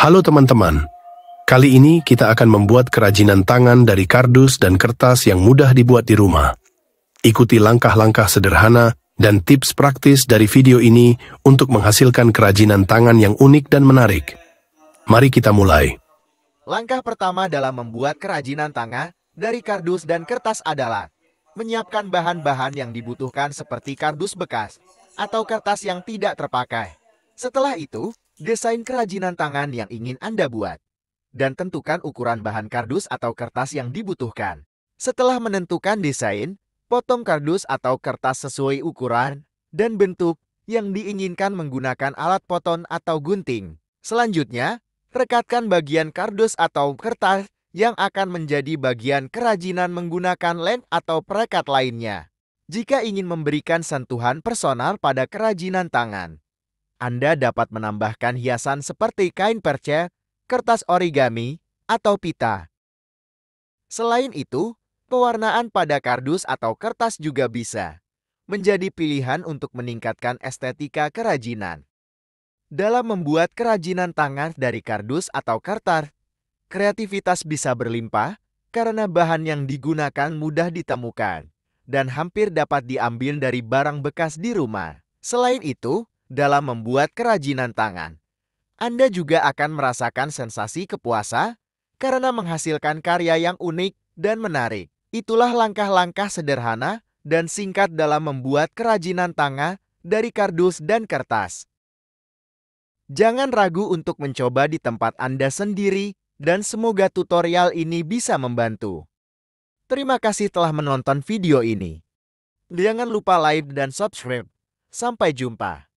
Halo teman-teman, kali ini kita akan membuat kerajinan tangan dari kardus dan kertas yang mudah dibuat di rumah. Ikuti langkah-langkah sederhana dan tips praktis dari video ini untuk menghasilkan kerajinan tangan yang unik dan menarik. Mari kita mulai. Langkah pertama dalam membuat kerajinan tangan dari kardus dan kertas adalah menyiapkan bahan-bahan yang dibutuhkan seperti kardus bekas atau kertas yang tidak terpakai. Setelah itu, desain kerajinan tangan yang ingin Anda buat, dan tentukan ukuran bahan kardus atau kertas yang dibutuhkan. Setelah menentukan desain, potong kardus atau kertas sesuai ukuran dan bentuk yang diinginkan menggunakan alat potong atau gunting. Selanjutnya, rekatkan bagian kardus atau kertas yang akan menjadi bagian kerajinan menggunakan len atau perekat lainnya. Jika ingin memberikan sentuhan personal pada kerajinan tangan, anda dapat menambahkan hiasan seperti kain perca, kertas origami, atau pita. Selain itu, pewarnaan pada kardus atau kertas juga bisa menjadi pilihan untuk meningkatkan estetika kerajinan. Dalam membuat kerajinan tangan dari kardus atau kertas, kreativitas bisa berlimpah karena bahan yang digunakan mudah ditemukan dan hampir dapat diambil dari barang bekas di rumah. Selain itu, dalam membuat kerajinan tangan. Anda juga akan merasakan sensasi kepuasa karena menghasilkan karya yang unik dan menarik. Itulah langkah-langkah sederhana dan singkat dalam membuat kerajinan tangan dari kardus dan kertas. Jangan ragu untuk mencoba di tempat Anda sendiri dan semoga tutorial ini bisa membantu. Terima kasih telah menonton video ini. Jangan lupa like dan subscribe. Sampai jumpa.